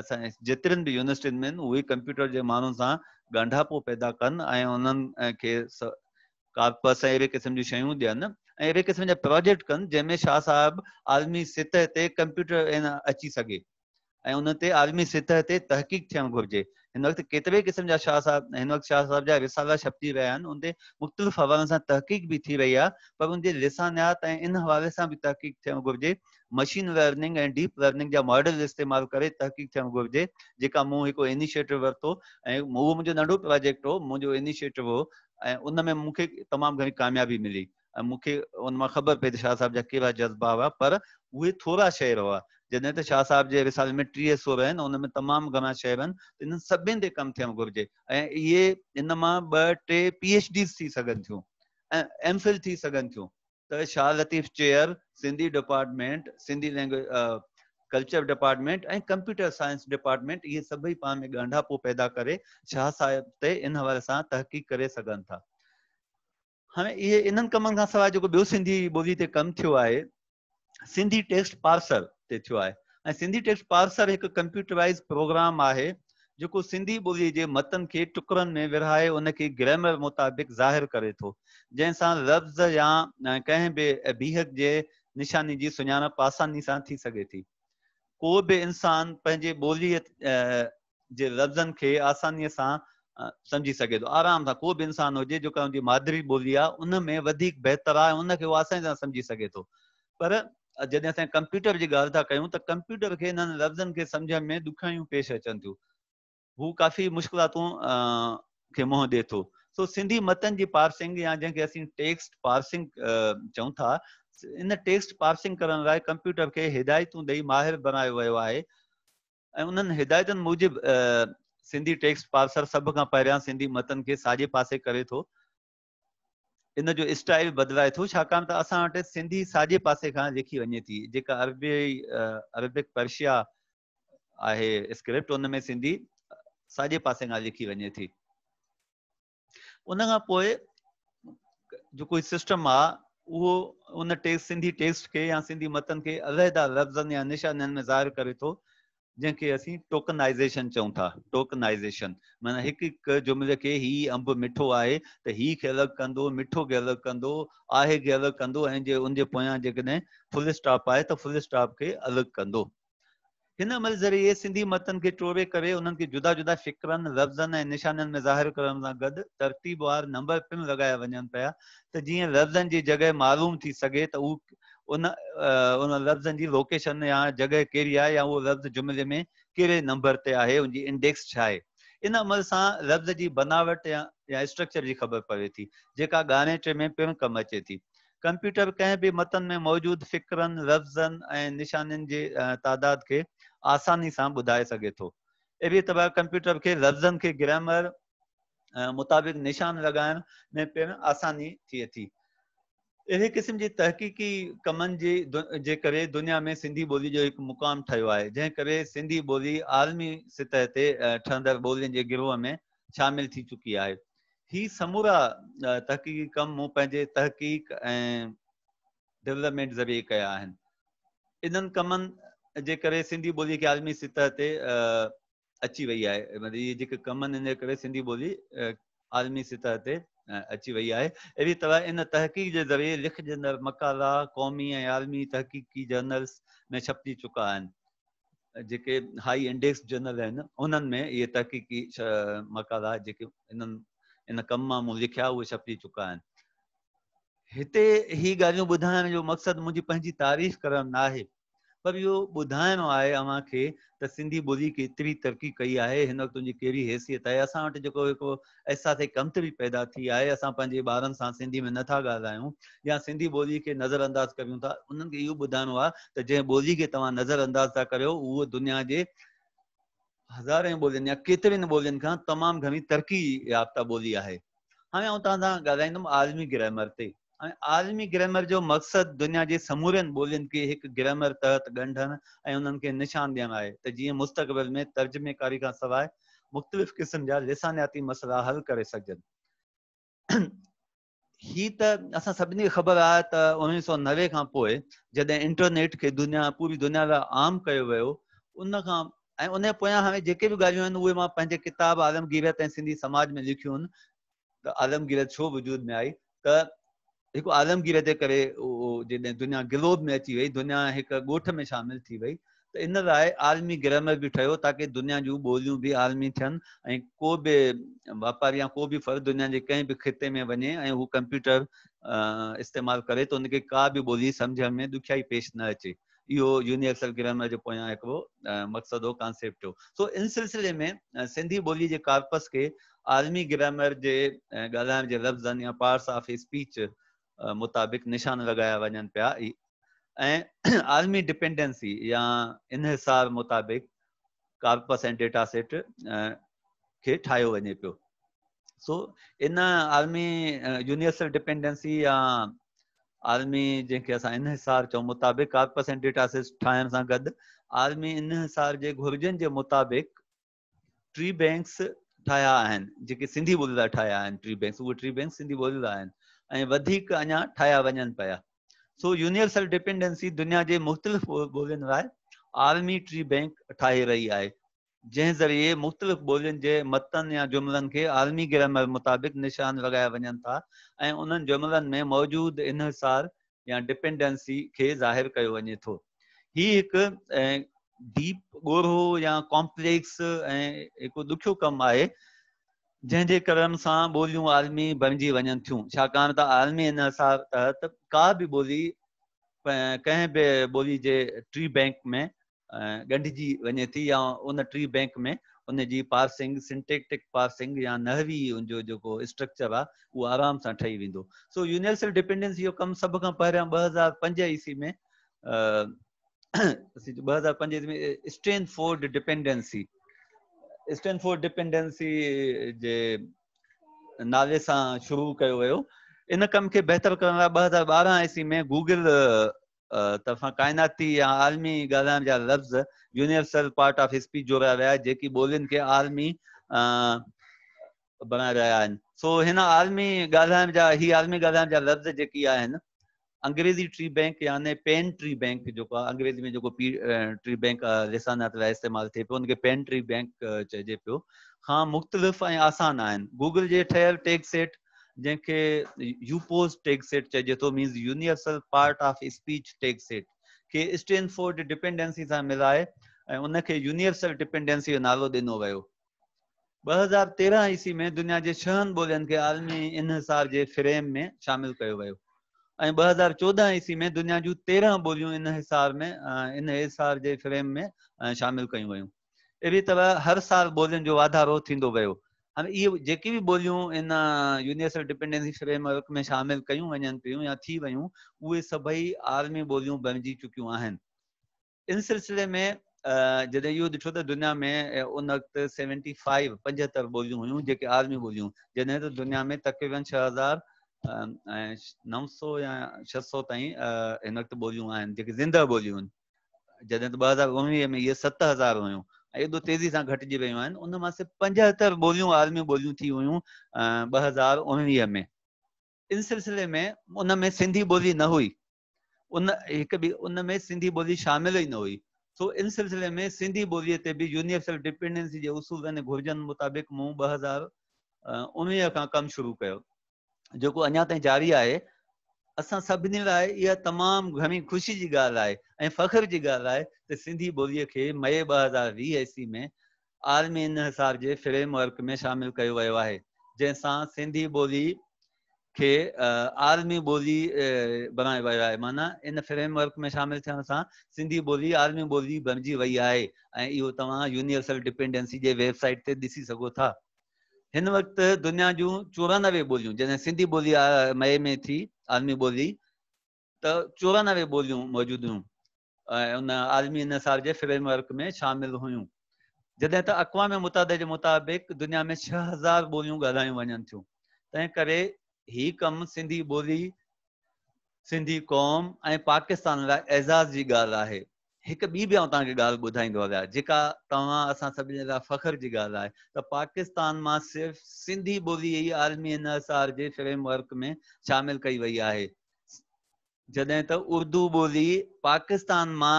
असांजे भी यूनिवर्सिटी में उ कंप्यूटर के माण्हुनि से ॻंढापो पैदा कन उन्हें उन्हनि अड़े क़िस्म जूं शयूं अड़े क़िस्म जो प्रोजेक्ट कन जैमें शाह साहब आलमी सतह से कंप्यूटर अची सके ऐं उन आलमी सतह से तहक़ीक़ थे घुरिजे इन वक्त केतरे क़िस्म जा शाह साहब इन वक्त शाह साहब जहाँ रिसाला छपजी रहा है उनके मुख़्तलिफ़ हवाले से तहक़ीक़ भी थी रही है पर उनके लिसानियात इन हवाले से भी तहक़ीक़ थे घुरिजे मशीन लर्निंग ऐं डीप लर्निंग जहाँ मॉडल इस्तेमाल कर तहक़ीक़ थे घुरिजे जो मूं इनिशिएटिव वरतो वो मुझे नंढो प्रोजेक्ट हो मुझे इनिशिएटिव हो ऐं उन में मूंखे तमामु घणी कामयाबी मिली मूंखे उन मां ख़बर पे शाह साहब जा कहिड़ा जज़्बा हुआ पर उ थोड़ा शेर हुआ जैसे तो शाह साहब के रिसाले में टीह सोर आहिनि उन में तमामु घणा शेर आहिनि इन्हनि सभिनि ते तो कमु थियणु घुरिजे इन मां ॿ टे पी एच डी थी सन थियूं एम फिल थी सन थियूं त तो Shah Latif chair Sindhi department Sindhi language culture department ए कंप्यूटर साइंस डिपार्टमेंट ये सभी पा में ॻंढापो पैदा कर शाह साहब से इन हवा से तहक़ीक़ करे सघनि था हाँ ये इन कम खां सवाइ जेको ॿियो सिंधी सिंधी टेक्स्ट पार्सर ते सिंधी टेक्स्ट पार्सर एक कंप्यूटराइज़ प्रोग्राम है जो सिंधी बोली के मतन के टुकड़न में विरहाए उनखे ग्रामर मुताबिक़ ज़ाहिर करे तो जैसा लफ़्ज़ या कें भी बीहक के निशानी की सुणप आसानी से थी सके थी को भी इंसान पैं बोली लफ्जन के आसानी से समझी सके तो आराम से को भी इंसान हो जेका बोली मादरी ॿोली आहे उन में आसानी से समझी सके पर जैसे अस कंप्यूटर की गाल था कयूं त कंप्यूटर के हिननि लफ्जन के समझ में ॾुखियायूं पेश अचन थी वो काफ़ी मुश्किलातूं के मुंहुं दे तो सो सिंधी मतन की पार्सिंग या जैसे अस टेक्स्ट पार्सिंग चूं था इन टेक्स्ट पार्सिंग कर कंप्यूटर के हिदायतू दई माहिर बनाया वो है ऐं हिदायत मूजिब सिंधी टेक्स्ट पार्सर सब का पैरिया सिंधी मतन के साजे पासे करे तो इन जो स्टाइल बदलाए तो छाकान त असा वटि सिंधी साजे पासे का लिखी वने थी जेका अरबी अरबिक पर्शिया आहे स्क्रिप्ट उन में सिंधी साजे पासे का लिखी वने थी उन का पोए जो कोई सिस्टम आ वो उन टेक्स्ट सिंधी टेक्स्ट के या सिंधी मतन खे अलहदा लफ्जन या निशानन में ज़ाहिर करे तो जंहिंखे असीं टोकनाइज़ेशन चूं था टोकनाइज़ेशन मन एक एक जुमिले के ही अंब मिठो आहे तो ही के अलग कंदो मिठो के अलग कंदो आहे के अलग कंदो ऐं जे उनजे पोयां जेकॾहिं फुल स्टॉप आहे त फुल स्टॉप खे अलॻि कंदो हिन अमल ज़रिए सिंधी मतन खे टोड़े करे उन्हनि खे जुदा जुदा फिक्रनि लफ़्ज़नि ऐं निशाननि में ज़ाहिर करण सां गॾु तरतीब नंबर पिणु लॻाया वञनि पिया त जीअं लफ़्ज़नि जी जॻहि मालूम थी सघे त उहो उन उन लफ़्ज़नि जी लोकेशन या जॻह कहिड़ी आहे या उहो लफ़्ज़ जुमिले में कहिड़े नंबर ते आहे उनजी इंडेक्स छा आहे इन अमल सां लफ़्ज़ जी बनावट या या स्ट्रक्चर जी ख़बर पवे थी जेका ॻारहें टे में पिणु कमु अचे थी कंप्यूटर कंहिं बि मतन में मौजूदु फ़िक्रनि लफ़्ज़नि ऐं निशाननि जे तादाद खे आसानी सां ॿुधाए सघे थो अहिड़ी तरह कंप्यूटर खे लफ़्ज़नि खे ग्रामर मुताबिक़ निशान लॻाइण में पिणु आसानी थिए थी अड़े क़िस्म की तहक़ीक़ी कम के दुनिया में सिंधी बोली जो एक मुक़ाम ठहियो है जंहिं सिंधी बोली आलमी सतह से ठहंदड़ बोलियों के गिरोह में शामिल थी चुकी है हि समूरा तहकी कम मुझे तहक़ीक़ डेवलपमेंट ज़रिए कया इन कम के सिंधी बोली के आलमी सतह से अची वही है मतिलबु इहे कम इन सिंधी बोली आलमी सतह से अची वही है अड़ी तरह इन तहक़ीक़ के ज़रिए लिखजंदड़ मक़ाला क़ौमी ऐं आलमी तहक़ीक़ी जर्नल्स में छपजी चुका जे हाई इंडेक्स जर्नल आहिनि उन्हनि में इहे तहक़ीक़ी मक़ाला जेके इन्हनि इन कम में मूं लिखिया उहे छपिजी चुका आहिनि ही गाल ॿुधाइण जो मक़सदु मुंहिंजी पंहिंजी तारीफ़ करणु न पर इहो ॿुधाइणो आहे अव्हां खे त सिंधी ॿोली केतिरी तरक़ी कई आहे हिन वक़्तु हुनजी कहिड़ी हैसियत आहे असां वटि जेको हिकिड़ो अहसास कमत बि पैदा थी आहे असां पंहिंजे ॿारनि सां सिंधी में नथा ॻाल्हायूं या सिंधी ॿोली खे नज़रअंदाज़ कयूं था उन्हनि खे इहो ॿुधाइणो आहे त जंहिं ॿोली खे तव्हां नज़रअंदाज़ था करियो उहो दुनिया जे हज़ारे ॿोलियुनि या केतिरनि ॿोलियुनि खां तमामु घणी तरक़ी याफ़्ता ॿोली आहे हाणे आउं तव्हां सां ॻाल्हाईंदुमि आलमी ग्रामर ते आलमी ग्रामर जो मकसद दुनिया के समूरन बोलियन के एक ग्रामर तहत गंढन ऐं निशान ॾियणु है तो जी मुस्तबिल में तर्जमेकारी का सवाल मुख़्तलिफ़ क़िस्म जा लिसानियाती मसला हल कर सघजनि ही तो असां सभी ख़बर आ त सौ नवे का पोइ जॾहिं इंटरनेट के दुनिया पूरी दुनिया का आम किया वो उन खां ऐं भी जे पोयां किताब आलमगीरत सिंधी समाज में लिखी आहिनि त आलमगीरत छो वजूद में आई तो एक आलमगीर के कर दुनिया ग्लोब में अची वही दुनिया एक गोठ में शामिल थी वही तो इन लाइ आलमी ग्रामर भी ठो ताकि दुनिया जो ॿोलियूं भी आलमी थन को बि वापारी या को भी फर्द दुनिया के कें भी ख़िते में वे कंप्यूटर इस्तेमाल करे तो उनके का भी बोली समझ में ॾुखियाई पेश न अचे यो यूनिवर्सल ग्रामर जो पोया एक मकसद हो कॉन्सेप्ट हो सो इन सिलसिले में सिंधी बोली के कार्पस के आलमी ग्रामर के ॻाल्हाइण लफ्जन या पार्ट्स ऑफ स्पीच मुताबिक़ निशान लॻाया वञनि पिया ई ऐं [CLEARS THROAT] आलमी डिपेंडेंसी या इन हिसाब मुताबिक़ कार्पस ऐं डेटा सेट खे ठाहियो वञे पियो सो इन आलमी यूनिवर्सल डिपेंडेंसी या आलमी जंहिंखे असां इन चऊं मुताबिक़ कार्पस ऐं डेटा सेट ठाहिण सां गॾु आलमी इन हिसाबु जे घुर्जनि जे मुताबिक़ ट्री बैंक्स ठाहिया आहिनि जेके सिंधी लाइ ठाहिया आहिनि ट्री बैंक्स उहे ट्री बैंक्स सिंधी ॿोलियूं आहिनि ऐं वन पाया सो यूनिवर्सल डिपेंडेंसी दुनिया के मुख़्तलिफ़ बोलियों आर्मी आलमी ट्री बैंक ठा रही है जै ज़रिए मुख़्तलिफ़ बोलियों के मतन या जुमलन के आलमी ग्रामर मुताबिक़ निशान लॻाया वन था ऐं में मौजूद इनसार या डिपेंडेंसी के ज़ाहिर किया वे तो हि एक डीप गोरो या कॉम्प्लेक्स एक दुख कम है जैसे क्रम से ॿोलियूं आलमी बणिजी वन थियूं छाकाणि आलमी इन सां तहत का भी बोली कें भी बोली के ट्री बैंक में गंढी वे थी या उन ट्री बैंक में उनकी जी पासिंग सिंटेक्टिक पासिंग या नहवी जो स्ट्रक्चर आहे आराम से ठही वो सो यूनिवर्सल डिपेंडेंस यो कम सब का पैर ॿ हज़ार पंज ईस्वी में [CLEARS THROAT] ॿ हज़ार पंज ईस्वी में Stanford dependency Stanford dependency जे नाले सां शुरू कयो वियो इन कम खे बहितर करण लाइ ॿ हज़ार ॿारहं ईस्वी में गूगल तरफ़ां काइनाती या आलमी ॻाल्हाइण जा लफ़्ज़ यूनिवर्सल पार्ट ऑफ स्पीच जोड़िया विया जेकी ॿोलियुनि खे आलमी बणाए रहिया आहिनि सो हिन आलमी ॻाल्हाइण जा ही आलमी ॻाल्हाइण जा लफ़्ज़ जेकी आहिनि अंग्रेजी ट्री बैंक यानी पेन ट्री बैंक जो का अंग्रेजी में जेको पी ट्री बैंक लिसानात लाइ इस्तेमाल थे पे उनके पेन ट्री बैंक चाहिए पे हाँ मुख़्तलिफ़ ऐं आसान आहिनि गूगल जे ठहियल टेक सेट जैसे यूपोस टेक सेट चाहिए तो means universal part of speech tag set के स्टेनफोर्ड डिपेंडेंसी से मिलाए ऐं उनखे यूनिवर्सल डिपेंडेंसी जो नालो ॾिनो वियो ॿ हज़ार तेरहं ईस्वी में दुनिया के छह ॿोलियुनि के आलमी इनसार के फ्रेम में शामिल कयो वियो અને 2014 એસી મે દુનિયા જો 13 બોલીઓ ઇન હિસાર મે ઇન હસાર જે ફ્રેમ મે શામિલ કઈ વયે એ ભી તબ હર સાલ બોલીઓ જો વાધાર હો થિંડો વયે અને યે જે કી ભી બોલીઓ ઇના યુનિવર્સલ ડિપેન્ડન્સી શેપ મે હલક મે શામિલ કઈ વન પીઓ યા થી વયે ઓય સબઈ આર્મી બોલીઓ બનજી ચુક્યુ આહેન ઇન સિલ્સિલે મે જદે યો દેછો તો દુનિયા મે ઉનખત 75 75 બોલીઓ હ્યુ જો કે આર્મી બોલીઓ જદે તો દુનિયા મે તકવીન 6000 ऐं नव सौ या छह सौ ताईं हिन वक़्तु ॿोलियूं आहिनि जेके ज़िंदा ॿोलियूं आहिनि जॾहिं त ॿ हज़ार उणिवीह में इहे सत हज़ार हुयूं ऐं एॾो तेज़ी सां घटिजी वियूं आहिनि उन मां से पंजहतरि ॿोलियूं आलमी ॿोलियूं थी हुयूं ॿ हज़ार उणिवीह में इन सिलसिले में उन में सिंधी ॿोली न हुई उन हिक ॿी उन में सिंधी ॿोली शामिल ई न हुई सो इन सिलसिले में सिंधी ॿोलीअ ते बि यूनिवर्सल डिपेंडेंसी जे उसूलनि घुर्जनि मुताबिक़ मूं ॿ हज़ार उणिवीह खां कमु शुरू कयो जेको अजा ताईं जारी आहे असां सभिनी लाइ इहा तमामु घणी ख़ुशी की गाल आहे ऐं फ़ख्र जी ॻाल्हि आहे त सिंधी बोली के मई ब हज़ार वी ईस्वी में आलमी इनहिसार के फ्रेमवर्क में शामिल किया वियो आहे जंहिंसां सिंधी बोली के आलमी बोली बणायो वो है माना इन फ्रेमवर्क में शामिल थियण सिंधी बोली आलमी बोली बणिजी वही है यो तुम यूनिवर्सल डिपेंडेंसी के वेबसाइट से ऐसी सोता हिन वक़्ति दुनिया जूं चोरानवे ॿोलियूं जॾहिं सिंधी ॿोली मई में थी आलमी ॿोली त चोरानवे ॿोलियूं मौजूदु हुयूं ऐं उन आलमीसार जे फ्रेमवर्क में शामिलु हुयूं जॾहिं त अक़वाम जे मुताबिक़ दुनिया में छह हज़ार ॿोलियूं ॻाल्हायूं वञनि थियूं तंहिं करे इहो कमु सिंधी ॿोली सिंधी क़ौम ऐं पाकिस्तान लाइ एजाज़ जी ॻाल्हि आहे हिकु बी बि आउं तव्हांखे ॻाल्हि ॿुधाईंदो हलियां जेका तव्हां असां सभिनी लाइ फ़ख्र जी ॻाल्हि आहे त पाकिस्तान मां सिर्फ़ सिंधी ॿोली ई आलमी इनसार जे फ्रेमवर्क में शामिल कई वई आहे जॾहिं त उर्दू ॿोली पाकिस्तान मां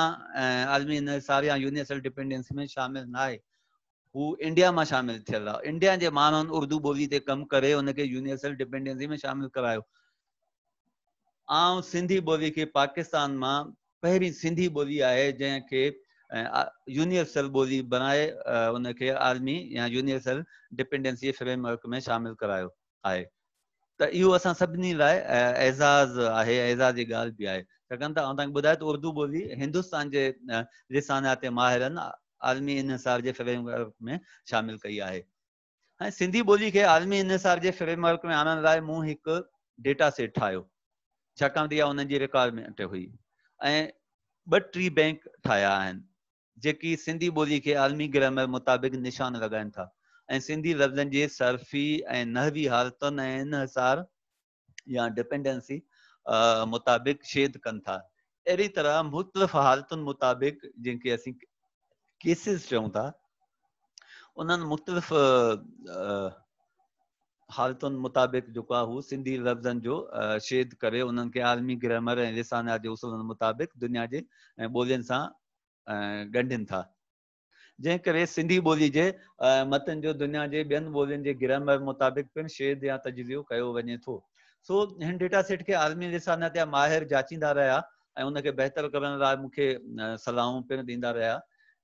आलमी इनसार या यूनिवर्सल डिपेंडेंस में शामिल न आहे हू इंडिया मां शामिल थियल आहे इंडिया जे माण्हुनि उर्दू ॿोली ते कमु करे हुनखे यूनिवर्सल डिपेंडेंसी में शामिल करायो ऐं सिंधी ॿोली खे पाकिस्तान मां पहरी सिंधी बोली आए जैके यूनिवर्सल बोली बनाए उनखे आर्मी या यूनिवर्सल डिपेंडेंसी फ्रेमवर्क में शामिल करायो आए तो यो अस सभिनी लाइ एज़ाज़ है एज़ाज़ की गाल भी है बुधा तो उर्दू बोली हिंदुस्तान जे लिसानात माहिर आलमी इनसार के फ्रेमवर्क में शामिल कई है हाँ सिंधी बोली के आलमी इनसार के फ्रेमवर्क में आने लाइक डेटा सेट ठाहियो छाकाणि रिकॉर्डमेंट हुई ऐं ॿटीह बैंक ठाहिया आहिनि जेकी सिंधी ॿोली खे आलमी ग्रामर मुताबिक़ निशान लॻाइनि था ऐं सिंधी लफ़्ज़नि जे सर्फ़ी ऐं नहवी हालतुनि ऐं इनहसार या डिपेंडेंसी मुताबिक़ शेद कनि था अहिड़ी तरह मुख़्तलिफ़ हालतुनि मुताबिक़ जंहिंखे असीं केसिस चऊं था उन्हनि मुख़्तलिफ़ हालतुनि मुताबिक़ जेको आहे हू सिंधी लफ़्ज़नि जो शेद करे उन्हनि खे आलमी ग्रामर ऐं लिसाना जे उसूलनि मुताबिक़ दुनिया जे ऐं ॿोलियुनि सां ॻंढनि था जंहिं करे सिंधी ॿोली जे मतन जो दुनिया जे ॿियनि ॿोलियुनि जे ग्रामर मुताबिक़ पिणु शेद या तजलियो कयो वञे थो सो हिन डेटा सेट खे आलमी लिसाना जा माहिर जाचींदा रहिया ऐं उनखे बहितर करण लाइ मूंखे सलाहूं पिणु ॾींदा रहिया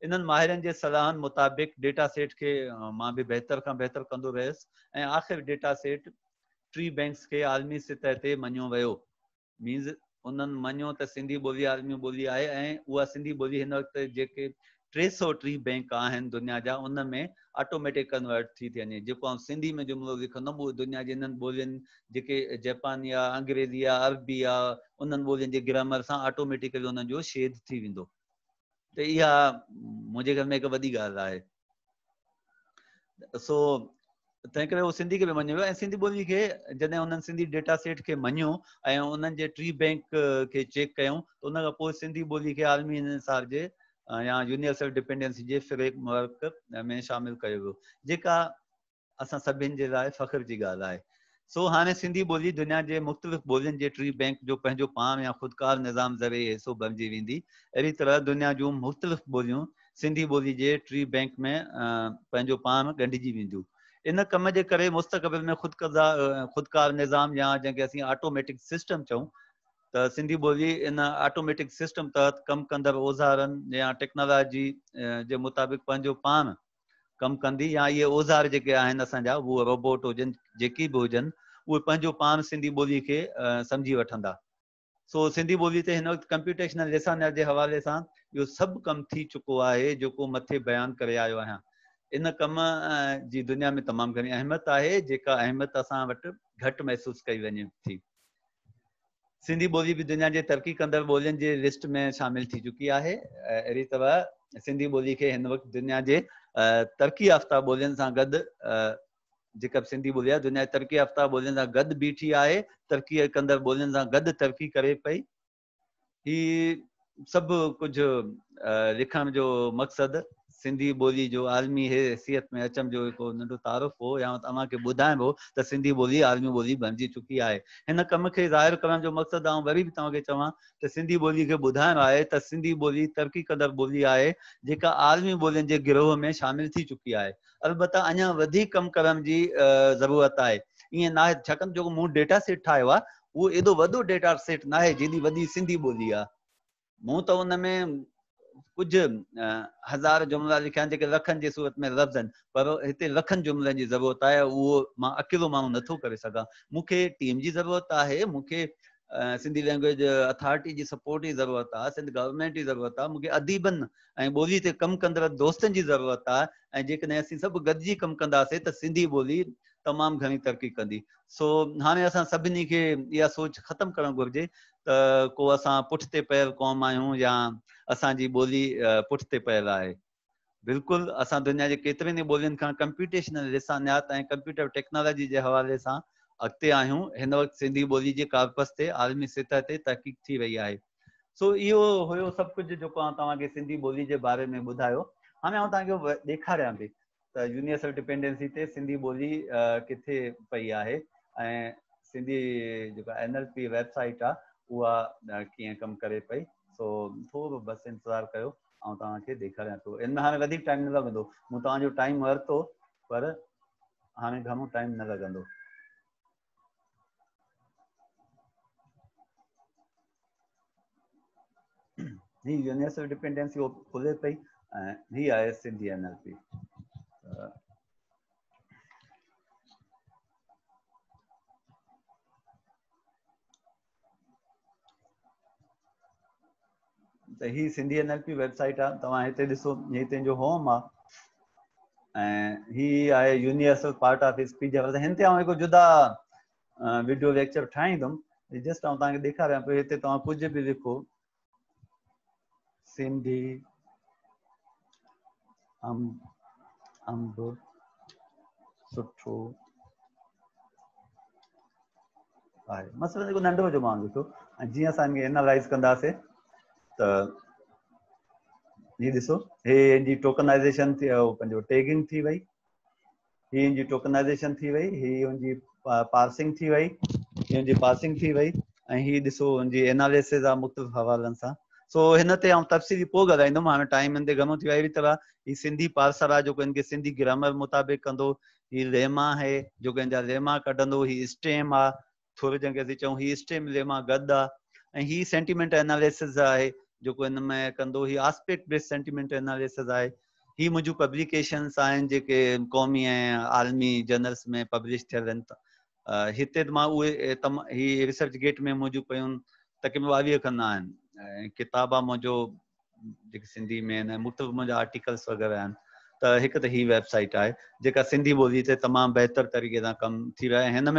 इन माहिर के सलाह मुताबिक़ डेटा सेट के मां भी बेहतर का बेहतर कह रहियुसि आख़िर डेटा सेट टी बैंक्स के आलमी सतह से मञियो वो मीन्स उन्हें मञियो तो सिंधी बोली आलमी बोली आहे ऐं सिंधी ॿोली हिन वक़्तु टे सौ टी बैंक आहिनि दुनिया जहाँ उन ऑटोमेटिक कन्वर्ट थी थे जो सिंधी में जुम्मन लिखम वो दुनिया के इन बोलियन जी जापानी आहे अंग्रेज़ी आहे अरबी आहे उन्हनि बोलियन के ग्रामर से ऑटोमेटिकली हुननि शेड थी वो तो मुझे घर में एक वही गाल आहे सो तंहिं करे उहो सिंधी खे बि मञियो वियो ऐं सिंधी ॿोली खे जॾहिं हुननि सिंधी डेटा सेट खे मञियो ऐं उन्हनि जे ट्री बैंक खे चेक कयूं त उन खां पोइ सिंधी ॿोली खे आलमी इंसार जे अं, या यूनिवर्सल डिपेंडेंसी जे वर्क में शामिल कयो वियो जेका असां सभिनि जे लाइ फ़ख्र जी ॻाल्हि आहे सो हाणे सिंधी ॿोली दुनिया जे मुख़्तलिफ़ ॿोलियुनि जे ट्री बैंक जो पंहिंजो पाण या ख़ुदकार निज़ाम ज़रिए हिसो बणिजी वेंदी अहिड़ी तरह दुनिया जूं मुख़्तलिफ़ ॿोलियूं सिंधी ॿोली जे ट्री बैंक में पंहिंजो पाण ॻंढिजी वेंदियूं इन कम जे करे मुस्तक़बिल में ख़ुदकज़ा ख़ुदकार निज़ाम या जंहिंखे असीं ऑटोमेटिक सिस्टम चऊं त सिंधी ॿोली इन ऑटोमेटिक सिस्टम तहत कमु कंदड़ औज़ारनि या टेक्नोलॉजी जे मुताबिक़ पंहिंजो पाण कम कंदी या ये औज़ार जेके आहिनि असांजा उहे रोबोट हुजनि जेकी बि हुजनि उहे पंहिंजो पाण सिंधी ॿोलीअ खे सम्झी वठंदा सो सिंधी ॿोली ते हिन वक़्तु कंप्यूटेशनल लेसानर जे हवाले सां इहो सभु कमु थी चुको आहे जेको मथे बयानु करे आयो आहियां इन कम जी दुनिया में तमामु घणी अहमियत आहे जेका अहमियत असां वटि घटि महसूसु कई वञे थी सिंधी ॿोली बि दुनिया जे तरक़ी कंदड़ ॿोलियुनि जे लिस्ट में शामिल थी चुकी आहे अहिड़ी तरह सिंधी ॿोली खे हिन वक़्तु दुनिया जे तरक़ी याफ़्ता बोलियन से गद जब सिंधी बोली है दुनिया तरक्की याफ़्ता बोलियन से गॾु बीठी है तरक़ी कदर बोलियन से गॾु तरक़ी करे पी हि सब कुछ लिखण जो मकसद सिंधी बोली जो आलमी हैसियत में अचम जो हिकु नंढो तारुफ़ हो या तव्हांखे ॿुधाइबो त सिंधी बोली आलमी बोली बणिजी चुकी आहे हिन कम के ज़ाहिर करण जो मक़सदु आउं वरी बि तव्हांखे चवां त सिंधी बोली के ॿुधाइणो आहे त सिंधी बोली तरक़ी कदर बोली आहे जेका आलमी ॿोलियुनि जे गिरोह में शामिल थी चुकी आहे अलबत अञा वधीक कमु करण जी ज़रूरत आहे ये ना छकन जो जेको डेटा सेट ठाहियो वो उहो एॾो डेटा सेट ना आहे जेॾी वॾी सिंधी बोली आ मु तो उनमें कुझु हज़ार जुमिला लिखिया आहिनि जेके लखनि सूरत में लफ़्ज़ आहिनि पर हिते लखनि जुमिलनि जी ज़रूरत आहे उहो मां अकेलो माण्हू नथो करे सघां मूंखे टीम जी ज़रूरत आहे मूंखे सिंधी लैंग्वेज अथॉरिटी जी सपोर्ट जी ज़रूरत आहे सिंध गवर्नमेंट जी ज़रूरत आहे मूंखे अदीबनि ऐं ॿोली ते कमु कंदड़ दोस्तनि जी ज़रूरत आहे ऐं जेकॾहिं असीं सभु गॾिजी कमु कंदासीं त सिंधी ॿोली तमामु घणी तरक़ी कंदी सो हाणे असां सभिनी खे इहा सोच ख़तमु करणु घुरिजे को असां पुठिते पयल क़ौम आहियूं या असांजी ॿोली पुठिते पयल आहे बिल्कुलु असां दुनिया जे केतिरनि ई ॿोलियुनि खां कंप्यूटेशनल लिसानियात ऐं कंप्यूटर टेक्नोलॉजी जे हवाले सां अॻिते आहियूं हिन वक़्तु सिंधी ॿोली जे कार्पस ते आलमी सतह ते तहक़ीक़ थी वई आहे सो इहो हुयो सभु कुझु जेको आहे तव्हांखे सिंधी ॿोली जे बारे में ॿुधायो हाणे आउं तव्हांखे ॾेखारियां थी त यूनिवर्सल डिपेंडेंसी ते सिंधी ॿोली किथे पई आहे ऐं सिंधी जेका एन एल पी वेबसाइट आहे उहा कीअं कमु करे पई सो थोरो बसि इंतज़ारु कयो ऐं तव्हांखे ॾेखारियां थो हिन हाणे वधीक टाइम न लॻंदो मूं तव्हांजो टाइम वरितो पर हाणे घणो टाइम न लॻंदो [CLEARS THROAT] हीअ यूनिवर्सल डिपेंडेंसी खुले पई ऐं हीअ आहे सिंधी त ही Sindhi N L P website आहे तव्हां हिते ॾिसो तंहिंजो होम आहे ऐं आहे यूनिवर्सल पार्ट ऑफ स्पीच हिन ते आउं हिकु जुदा वीडियो लेक्चर ठाहींदुमि जस्ट आउं तव्हांखे ॾेखारियां पियो हिते तव्हां कुझु बि लिखो सिंधी अंब अंब सुठो आहे मसलो जेको नंढो जो माण्हू लिखो ऐं जीअं असां एनालाइज़ कंदासीं त हे जी टोकनाइज़ेशन थी पंहिंजो टैगिंग थी वई हीअ हिन टोकनाइज़ेशन थी वही हीअ उनकी पार्सिंग थी वही हीअ हुन पार्सिंग थी वही ऐं अं हीअ ॾिसो हुन एनालिसिस आहे मुख़्तलिफ़ हवालनि सां सो हिन ते आउं तफ़सीली पोइ ॻाल्हाईंदुमि हाणे टाइम हिन ते घणो थी वियो तरह हीअ सिंधी पार्सर आहे जो हिन खे सिंधी ग्रामर मुताबिक़ कंदो हीअ लेमा है जो हिन जा लेमा कढंदो हीअ स्टेम आ थोरो जंहिंखे असीं चऊं हीअ स्टेम लेमा गद अं आ ऐं हीअ सेंटीमेंट एनालिसिस है हिन में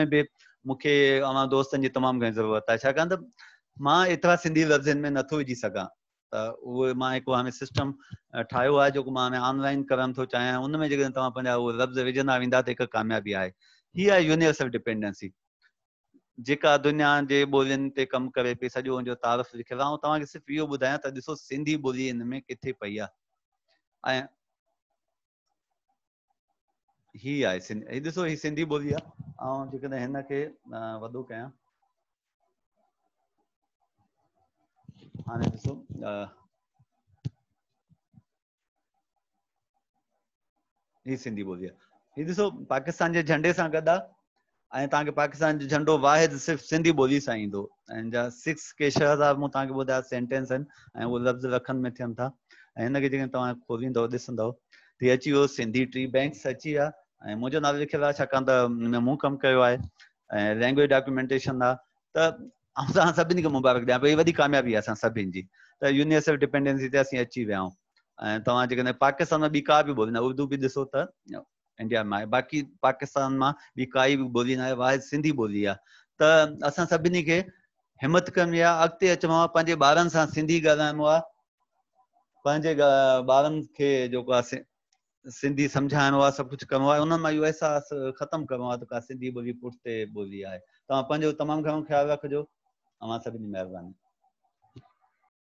बि मूंखे दोस्तनि जी मां सिंधी लफ़्ज़नि में नथो विझी सघां त उहे मां हिकु हाणे सिस्टम ठाहियो आहे जेको मां हाणे ऑनलाइन करणु थो चाहियां उन में जेकॾहिं तव्हां पंहिंजा उहे लफ़्ज़ विझंदा वेंदा त हिकु कामयाबी आहे हीअ आहे यूनिवर्सल डिपेंडेंसी जेका दुनिया जे ॿोलियुनि ते कमु करे पई सॼो हुनजो तारफ़ लिखियलु आहे ऐं तव्हांखे सिर्फ़ु इहो ॿुधायां त ॾिसो सिंधी ॿोली हिन में किथे पई आहे ऐं आहे सिंधी ॾिसो ही सिंधी ॿोली आहे ऐं जेकॾहिं हिन खे वॾो कयां and also uh, ही सिंधी ॿोली आहे हीअ ॾिसो पाकिस्तान जे झंडे सां गॾु आहे ऐं तव्हांखे पाकिस्तान जो झंडो वाहिद सिर्फ़ु सिंधी ॿोली सां ईंदो ऐं जा सिक्स केशा मूं तव्हांखे ॿुधाया सेंटेंस आहिनि ऐं उहे लफ़्ज़ लखनि में थियनि था ऐं हिनखे जेके तव्हां खोलींदव ॾिसंदव त हीअ अची वियो सिंधी टी बैंक्स अची विया ऐं मुंहिंजो नालो लिखियलु आहे छाकाणि त मूं कमु कयो आहे ऐं लैंग्वेज डॉक्यूमेंटेशन आहे त असां खे मुबारक ॾियां पई वॾी कामयाबी आहे असां सभिनि जी त यूनिवर्सल डिपेंडेंसी ते असीं अची विया आहियूं ऐं तव्हां जेकॾहिं पाकिस्तान में ॿी का बि ॿोली न उर्दू बि ॾिसो त इंडिया में आहे बाक़ी पाकिस्तान मां ॿी काई बि ॿोली न आहे वाहिद सिंधी ॿोली आहे त असां सभिनी खे हिमत करणी आहे अॻिते अचणो आहे पंहिंजे ॿारनि सां सिंधी ॻाल्हाइणो आहे पंहिंजे ॿारनि खे जेको आहे सिंधी सम्झाइणो आहे सभु कुझु करिणो आहे उन्हनि मां इहो अहसासु ख़तमु करिणो आहे त का सिंधी ॿोली पुठिते ॿोली आहे तव्हां पंहिंजो तमामु घणो ख़्यालु रखिजो anlatabildim